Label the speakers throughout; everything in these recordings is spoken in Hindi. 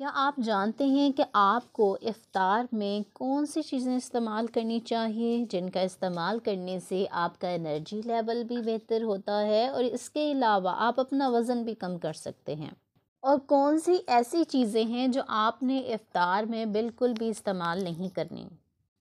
Speaker 1: क्या आप जानते हैं कि आपको इफ़ार में कौन सी चीज़ें इस्तेमाल करनी चाहिए जिनका इस्तेमाल करने से आपका एनर्जी लेवल भी बेहतर होता है और इसके अलावा आप अपना वज़न भी कम कर सकते हैं और कौन सी ऐसी चीज़ें हैं जो आपने इफ़ार में बिल्कुल भी इस्तेमाल नहीं करनी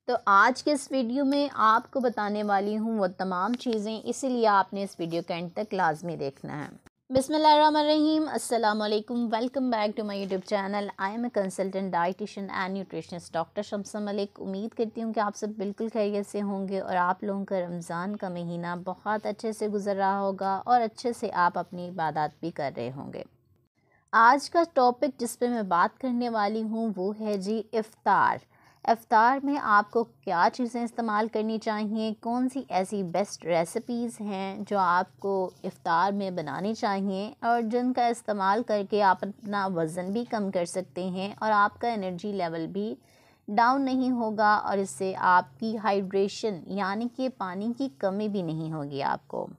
Speaker 1: तो आज के इस वीडियो में आपको बताने वाली हूँ वो तमाम चीज़ें इसीलिए आपने इस वीडियो के एंड तक लाजमी देखना है बिसमीम अल्लाम welcome back to my YouTube channel I am a consultant dietitian and nutritionist doctor Shamsam Malik उम्मीद करती हूँ कि आप सब बिल्कुल खैरियत से होंगे और आप लोगों का रमज़ान का महीना बहुत अच्छे से गुजर रहा होगा और अच्छे से आप अपनी इबादत भी कर रहे होंगे आज का टॉपिक जिस पर मैं बात करने वाली हूँ वो है जी इफ्तार अफ्तार में आपको क्या चीज़ें इस्तेमाल करनी चाहिए कौन सी ऐसी बेस्ट रेसिपीज़ हैं जो आपको इफ़ार में बनानी चाहिए और जिनका इस्तेमाल करके आप अपना वज़न भी कम कर सकते हैं और आपका एनर्जी लेवल भी डाउन नहीं होगा और इससे आपकी हाइड्रेशन यानी कि पानी की कमी भी नहीं होगी आपको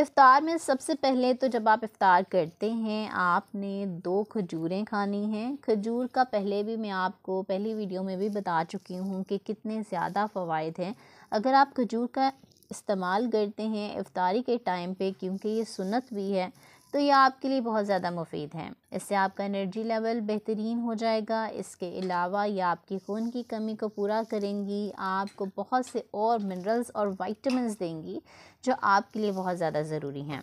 Speaker 1: इफ़ार में सबसे पहले तो जब आप इफ़ार करते हैं आपने दो खजूरें खानी हैं खजूर का पहले भी मैं आपको पहली वीडियो में भी बता चुकी हूँ कि कितने ज़्यादा फ़वाद हैं अगर आप खजूर का इस्तेमाल करते हैं इफ्तारी के टाइम पे क्योंकि ये सुनत भी है तो ये आपके लिए बहुत ज़्यादा मुफीद है इससे आपका एनर्जी लेवल बेहतरीन हो जाएगा इसके अलावा ये आपकी खून की कमी को पूरा करेंगी आपको बहुत से और मिनरल्स और वाइटमिनस देंगी जो आपके लिए बहुत ज़्यादा ज़रूरी हैं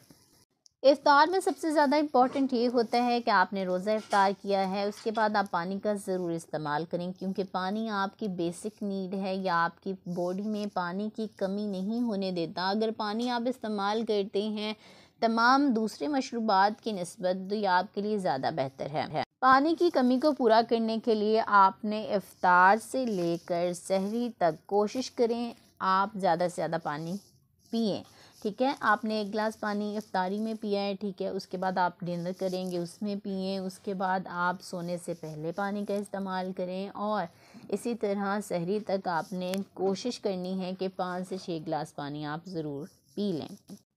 Speaker 1: इफ़ार में सबसे ज़्यादा इम्पॉर्टेंट ये होता है कि आपने रोज़ा इफ़ार किया है उसके बाद आप पानी का ज़रूर इस्तेमाल करें क्योंकि पानी आपकी बेसिक नीड है या आपकी बॉडी में पानी की कमी नहीं होने देता अगर पानी आप इस्तेमाल करते हैं तमाम दूसरे मशरूबात की नस्बत दुयाब के लिए ज़्यादा बेहतर है पानी की कमी को पूरा करने के लिए आपने इफ्तार से लेकर सहरी तक कोशिश करें आप ज़्यादा से ज़्यादा पानी पिए ठीक है आपने एक गिलास पानी इफ्तारी में पिया है ठीक है उसके बाद आप डिनर करेंगे उसमें पिए उसके बाद आप सोने से पहले पानी का इस्तेमाल करें और इसी तरह सहरी तक आपने कोशिश करनी है कि पाँच से छः गिलास पानी आप ज़रूर पी लें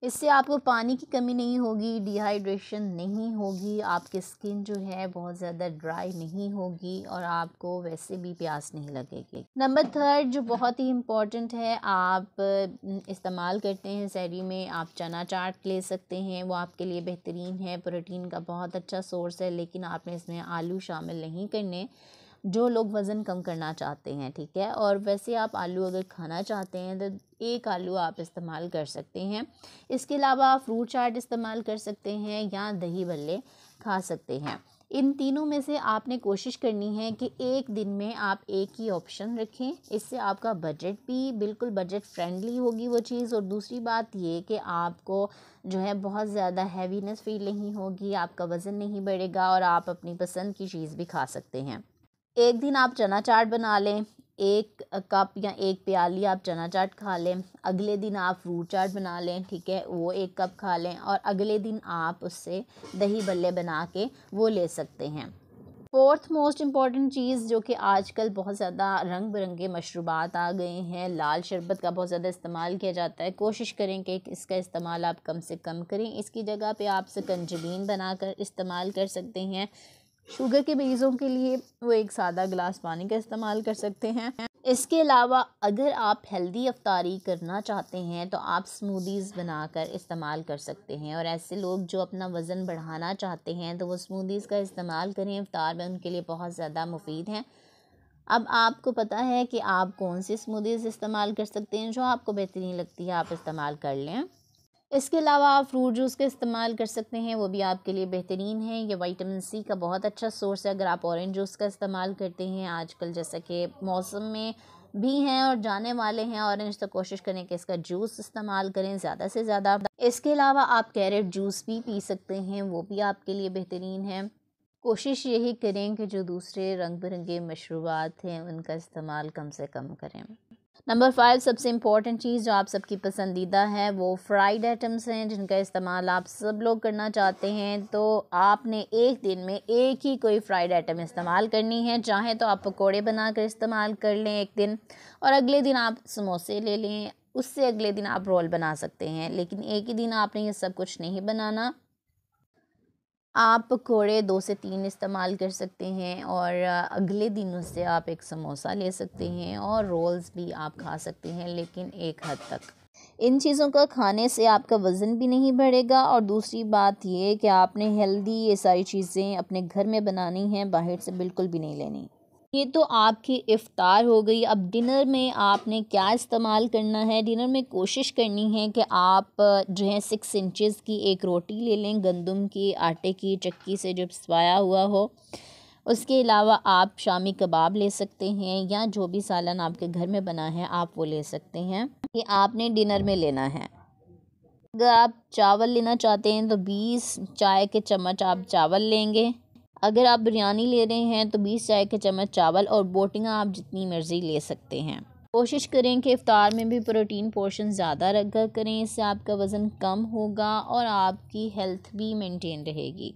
Speaker 1: इससे आपको पानी की कमी नहीं होगी डिहाइड्रेशन नहीं होगी आपकी स्किन जो है बहुत ज़्यादा ड्राई नहीं होगी और आपको वैसे भी प्यास नहीं लगेगी नंबर थर्ड जो बहुत ही इम्पॉर्टेंट है आप इस्तेमाल करते हैं सैरी में आप चना चाट ले सकते हैं वो आपके लिए बेहतरीन है प्रोटीन का बहुत अच्छा सोर्स है लेकिन आपने इसमें आलू शामिल नहीं करने जो लोग वज़न कम करना चाहते हैं ठीक है और वैसे आप आलू अगर खाना चाहते हैं तो एक आलू आप इस्तेमाल कर सकते हैं इसके अलावा आप फ्रूट चाट इस्तेमाल कर सकते हैं या दही भल्ले खा सकते हैं इन तीनों में से आपने कोशिश करनी है कि एक दिन में आप एक ही ऑप्शन रखें इससे आपका बजट भी बिल्कुल बजट फ्रेंडली होगी वो चीज़ और दूसरी बात ये कि आपको जो है बहुत ज़्यादा हैवीनेस फील नहीं होगी आपका वज़न नहीं बढ़ेगा और आप अपनी पसंद की चीज़ भी खा सकते हैं एक दिन आप चना चाट बना लें एक कप या एक प्याली आप चना चाट खा लें अगले दिन आप फ्रूट चाट बना लें ठीक है वो एक कप खा लें और अगले दिन आप उससे दही बल्ले बना के वो ले सकते हैं फोर्थ मोस्ट इम्पॉर्टेंट चीज़ जो कि आजकल बहुत ज़्यादा रंग बिरंगे मशरूबात आ गए हैं लाल शरबत का बहुत ज़्यादा इस्तेमाल किया जाता है कोशिश करें कि इसका इस्तेमाल आप कम से कम करें इसकी जगह पे आप सकंजबीन बनाकर इस्तेमाल कर सकते हैं शुगर के मरीज़ों के लिए वो एक सादा गिलास पानी का इस्तेमाल कर सकते हैं इसके अलावा अगर आप हेल्दी अफ्तारी करना चाहते हैं तो आप स्मूदीज़ बनाकर इस्तेमाल कर सकते हैं और ऐसे लोग जो अपना वज़न बढ़ाना चाहते हैं तो वो स्मूदीज़ का इस्तेमाल करें अफ्तार में उनके लिए बहुत ज़्यादा मुफीद हैं अब आपको पता है कि आप कौन सी स्मूदीज़ इस्तेमाल कर सकते हैं जो आपको बेहतरीन लगती है आप इस्तेमाल कर लें इसके अलावा आप फ्रूट जूस का इस्तेमाल कर सकते हैं वो भी आपके लिए बेहतरीन है ये वाइटामिन सी का बहुत अच्छा सोर्स है अगर आप ऑरेंज जूस का इस्तेमाल करते हैं आजकल जैसा कि मौसम में भी हैं और जाने वाले हैं ऑरेंज तो कोशिश करें कि इसका जूस इस्तेमाल करें ज़्यादा से ज़्यादा इसके अलावा आप कैरेट जूस भी पी सकते हैं वो भी आपके लिए बेहतरीन है कोशिश यही करें कि जो दूसरे रंग बिरंगे मशरूबात हैं उनका इस्तेमाल कम से कम करें नंबर फाइव सबसे इम्पॉर्टेंट चीज़ जो आप सबकी पसंदीदा है वो फ्राइड आइटम्स हैं जिनका इस्तेमाल आप सब लोग करना चाहते हैं तो आपने एक दिन में एक ही कोई फ्राइड आइटम इस्तेमाल करनी है चाहे तो आप पकोड़े बनाकर इस्तेमाल कर लें एक दिन और अगले दिन आप समोसे ले लें उससे अगले दिन आप रोल बना सकते हैं लेकिन एक ही दिन आपने ये सब कुछ नहीं बनाना आप पकौड़े दो से तीन इस्तेमाल कर सकते हैं और अगले दिन उससे आप एक समोसा ले सकते हैं और रोल्स भी आप खा सकते हैं लेकिन एक हद तक इन चीज़ों का खाने से आपका वज़न भी नहीं बढ़ेगा और दूसरी बात ये कि आपने हेल्दी ये सारी चीज़ें अपने घर में बनानी हैं बाहर से बिल्कुल भी नहीं लेनी ये तो आपकी इफ्तार हो गई अब डिनर में आपने क्या इस्तेमाल करना है डिनर में कोशिश करनी है कि आप जो है सिक्स इंचेस की एक रोटी ले लें गंदम की आटे की चक्की से जो सवाया हुआ हो उसके अलावा आप शामी कबाब ले सकते हैं या जो भी सालन आपके घर में बना है आप वो ले सकते हैं ये आपने डिनर में लेना है अगर आप चावल लेना चाहते हैं तो बीस चाय के चम्मच आप चावल लेंगे अगर आप बिरयानी ले रहे हैं तो बीस चाय के चम्मच चावल और बोटियाँ आप जितनी मर्ज़ी ले सकते हैं कोशिश करें कि इफ़ार में भी प्रोटीन पोर्शन ज़्यादा रखा करें इससे आपका वज़न कम होगा और आपकी हेल्थ भी मेंटेन रहेगी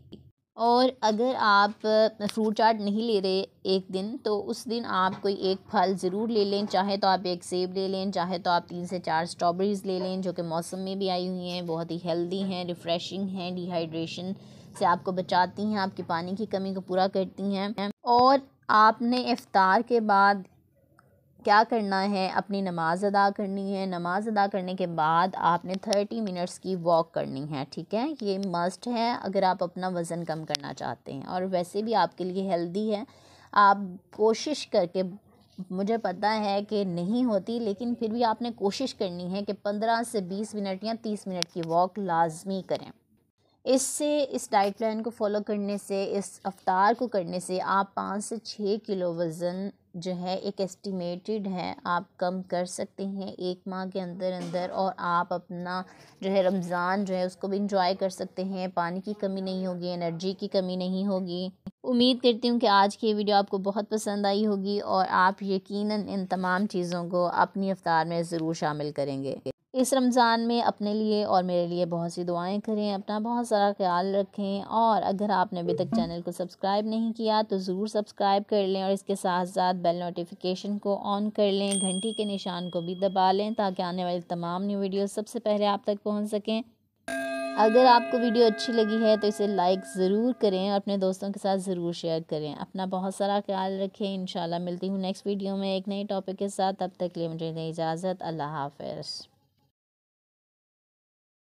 Speaker 1: और अगर आप फ्रूट चाट नहीं ले रहे एक दिन तो उस दिन आप कोई एक फल ज़रूर ले लें चाहे तो आप एक सेब ले लें चाहे तो आप तीन से चार स्ट्रॉबेरीज़ ले लें जो कि मौसम में भी आई हुई हैं बहुत ही हेल्दी हैं रिफ़्रेशिंग हैं डिहाइड्रेशन से आपको बचाती हैं आपके पानी की कमी को पूरा करती हैं और आपने इफ़ार के बाद क्या करना है अपनी नमाज़ अदा करनी है नमाज़ अदा करने के बाद आपने थर्टी मिनट्स की वॉक करनी है ठीक है ये मस्ट है अगर आप अपना वज़न कम करना चाहते हैं और वैसे भी आपके लिए हेल्दी है आप कोशिश करके मुझे पता है कि नहीं होती लेकिन फिर भी आपने कोशिश करनी है कि पंद्रह से बीस मिनट या तीस मिनट की वॉक लाजमी करें इससे इस डाइट प्लान को फॉलो करने से इस अवतार को करने से आप पाँच से छः किलो वज़न जो है एक एस्टिमेटेड है आप कम कर सकते हैं एक माह के अंदर अंदर और आप अपना जो है रमज़ान जो है उसको भी इंजॉय कर सकते हैं पानी की कमी नहीं होगी एनर्जी की कमी नहीं होगी उम्मीद करती हूँ कि आज की वीडियो आपको बहुत पसंद आई होगी और आप यकीनन इन तमाम चीज़ों को अपनी अवतार में ज़रूर शामिल करेंगे इस रमज़ान में अपने लिए और मेरे लिए बहुत सी दुआएं करें अपना बहुत सारा ख्याल रखें और अगर आपने अभी तक चैनल को सब्सक्राइब नहीं किया तो ज़रूर सब्सक्राइब कर लें और इसके साथ साथ बेल नोटिफिकेशन को ऑन कर लें घंटी के निशान को भी दबा लें ताकि आने वाली तमाम न्यू वीडियो सबसे पहले आप तक पहुँच सकें अगर आपको वीडियो अच्छी लगी है तो इसे लाइक ज़रूर करें और अपने दोस्तों के साथ ज़रूर शेयर करें अपना बहुत सारा ख्याल रखें इन मिलती हूँ नेक्स्ट वीडियो में एक नए टॉपिक के साथ तब तक लिए मुझे इजाज़त अल्लाह हाफ़